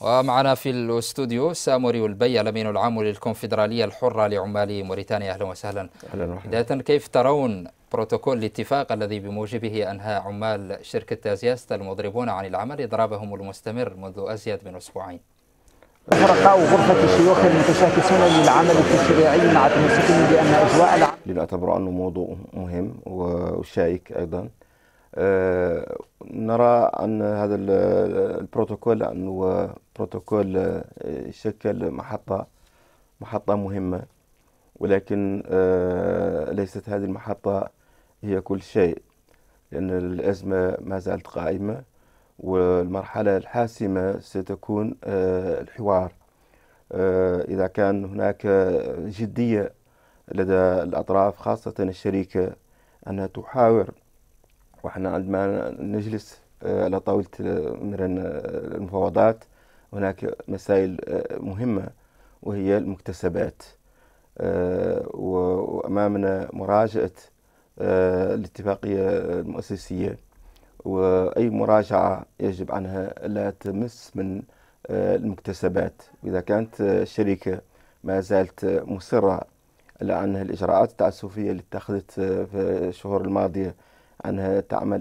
ومعنا في الاستوديو ساموري البي الامين العام للكونفدراليه الحره لعمال موريتانيا اهلا وسهلا اهلا وسهلا بدايه كيف ترون بروتوكول الاتفاق الذي بموجبه انهى عمال شركه تازياست المضربون عن العمل اضرابهم المستمر منذ ازيد من اسبوعين فرقاء غرفة الشيوخ المتشاكسون للعمل التشريعي مع تمسكهم بأن أجواء العمل لنعتبر أنه موضوع مهم وشائك أيضا آه، نرى أن هذا البروتوكول أنه بروتوكول آه، يشكل محطة محطة مهمة ولكن آه، ليست هذه المحطة هي كل شيء لأن الأزمة ما زالت قائمة والمرحلة الحاسمة ستكون الحوار إذا كان هناك جدية لدى الأطراف خاصة الشريكة أنها تحاور وإحنا عندما نجلس آه، على طاولة آه، آه، المفاوضات هناك مسائل مهمة وهي المكتسبات وأمامنا مراجعة الاتفاقية المؤسسية وأي مراجعة يجب عنها لا تمس من المكتسبات إذا كانت الشركة ما زالت مصرة على الإجراءات التعسفية اللي اتخذت في الشهور الماضية انها تعمل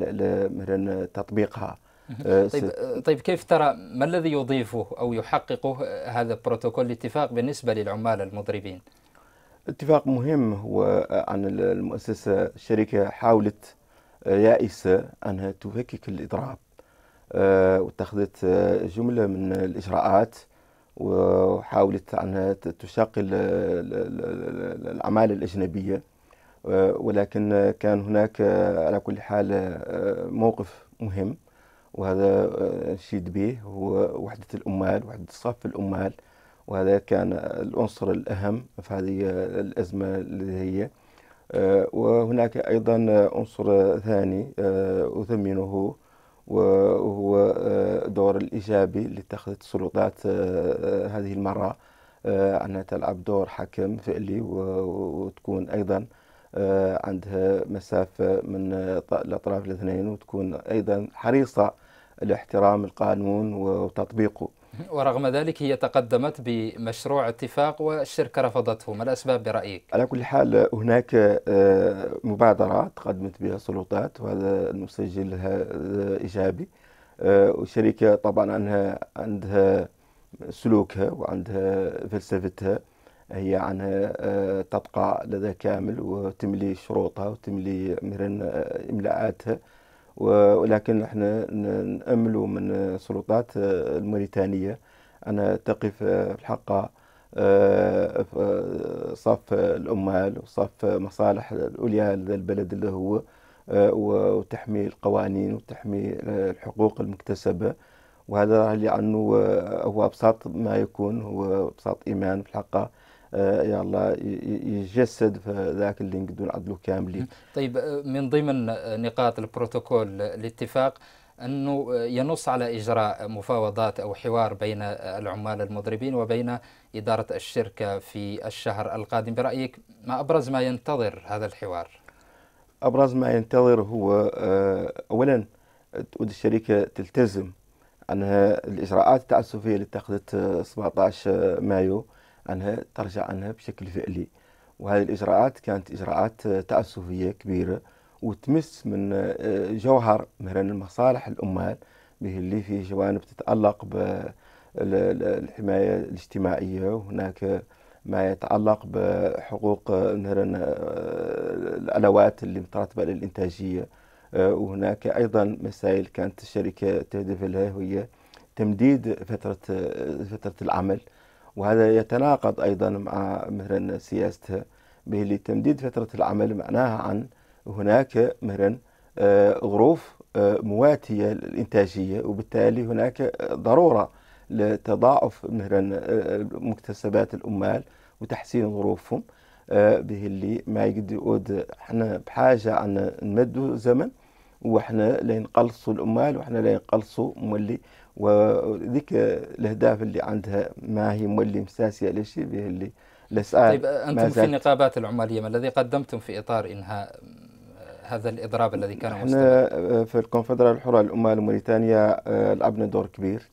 مثلا تطبيقها آه، طيب آه، طيب كيف ترى ما الذي يضيفه او يحققه هذا بروتوكول الاتفاق بالنسبه للعمال المضربين؟ اتفاق مهم هو عن آه، المؤسسه الشركه حاولت يائسه انها تفكك الاضراب واتخذت جمله من الاجراءات وحاولت انها تشغل العماله الاجنبيه آه، ولكن كان هناك آه، على كل حال آه، موقف مهم وهذا نشيد به هو وحدة الأمال وحدة صف الأمال وهذا كان العنصر الأهم في هذه الأزمة اللي هي وهناك أيضا عنصر ثاني أثمنه وهو دور الإيجابي اللي اتخذت السلطات هذه المرة أنها تلعب دور حكم فعلي وتكون أيضا آه، عندها مسافة من الأطراف الاثنين وتكون أيضا حريصة لاحترام القانون وتطبيقه ورغم ذلك هي تقدمت بمشروع اتفاق والشركة رفضته ما الأسباب برأيك؟ على كل حال هناك آه، مبادرات قدمت بها السلطات وهذا نسجلها إيجابي آه، والشركة طبعا عنها عندها سلوكها وعندها فلسفتها هي عنها آه، تبقى لدى كامل وتملي شروطها وتملي مرن آه، إملاءاتها ولكن احنا نامل من السلطات آه، الموريتانية أن تقف الحق صف الأمال وصف مصالح الأولياء للبلد اللي هو وتحمي القوانين وتحمي الحقوق المكتسبة وهذا اللي عنه هو أبسط ما يكون هو أبسط إيمان في الحقيقة آه، يلا يجسد في ذاك اللي نقدروا كاملين طيب آه، من ضمن نقاط البروتوكول الاتفاق انه آه، ينص على اجراء مفاوضات او حوار بين العمال المضربين وبين اداره الشركه في الشهر القادم برايك ما ابرز ما ينتظر هذا الحوار ابرز ما ينتظر هو اولا الشركه تلتزم انها الاجراءات التعسفيه اللي اتخذت 17 مايو انها ترجع عنها بشكل فعلي وهذه الإجراءات كانت إجراءات تأسفية كبيرة وتمس من آه، جوهر مثلا المصالح الأمهات به اللي في جوانب تتعلق بالحماية الاجتماعية وهناك ما يتعلق بحقوق مثلا آه، الألوات اللي مترتبة للإنتاجية آه، وهناك أيضا مسائل كانت الشركة تهدف لها وهي تمديد فترة فترة العمل وهذا يتناقض أيضا مع مثلا سياسة به تمديد فترة العمل معناها عن هناك مثلا آه، ظروف آه، مواتية للإنتاجية وبالتالي هناك ضرورة لتضاعف مثلا آه، مكتسبات العمال وتحسين ظروفهم به اللي ما يقدر يقود احنا بحاجة أن نمدوا زمن وحنا لا ينقلصوا الأموال وحنا لا ينقلصوا مولي وذيك الأهداف اللي عندها ما هي مولي مساسية لشيء به اللي الأسئلة طيب أنتم في النقابات العمالية ما الذي قدمتم في إطار إنهاء هذا الإضراب الذي كان مستمر؟ في الكونفدرالية الحرة الأموال موريتانيا آه، لعبنا دور كبير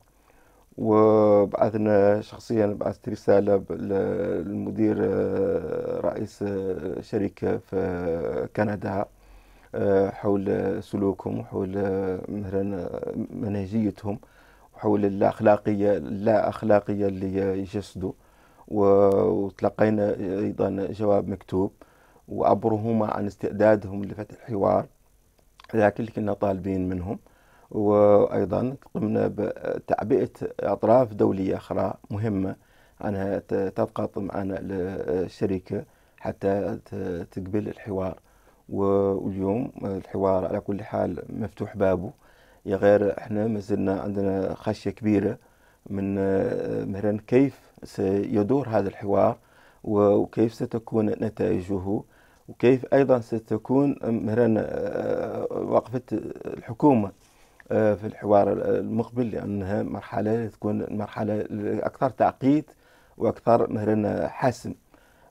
وبعثنا شخصيا بعثت رساله للمدير آه، رئيس آه، شركه في كندا حول سلوكهم وحول آه، مثلا آه، منهجيتهم وحول الأخلاقية اللا أخلاقية اللي يجسدوا وتلقينا أيضا جواب مكتوب وأبرهما عن استعدادهم لفتح الحوار ذاك اللي كنا طالبين منهم وأيضا قمنا بتعبئة أطراف دولية أخرى مهمة أنها تضغط معنا الشركة آه، حتى تقبل الحوار واليوم الحوار على كل حال مفتوح بابه يا غير احنا ما زلنا عندنا خشيه كبيره من آه، مثلا كيف سيدور هذا الحوار وكيف ستكون نتائجه وكيف ايضا ستكون مهران آه، وقفه الحكومه آه، في الحوار المقبل لانها مرحله تكون مرحله اكثر تعقيد واكثر مهرنا حاسم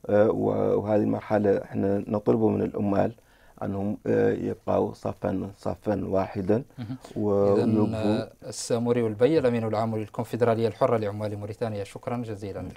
وهذه المرحله احنا نطلبه من الامال انهم آه، يبقوا صفا صفا واحدا ويوقفوا آه، الساموري والبي الامين العام للكونفدراليه الحره لعمال موريتانيا شكرا جزيلا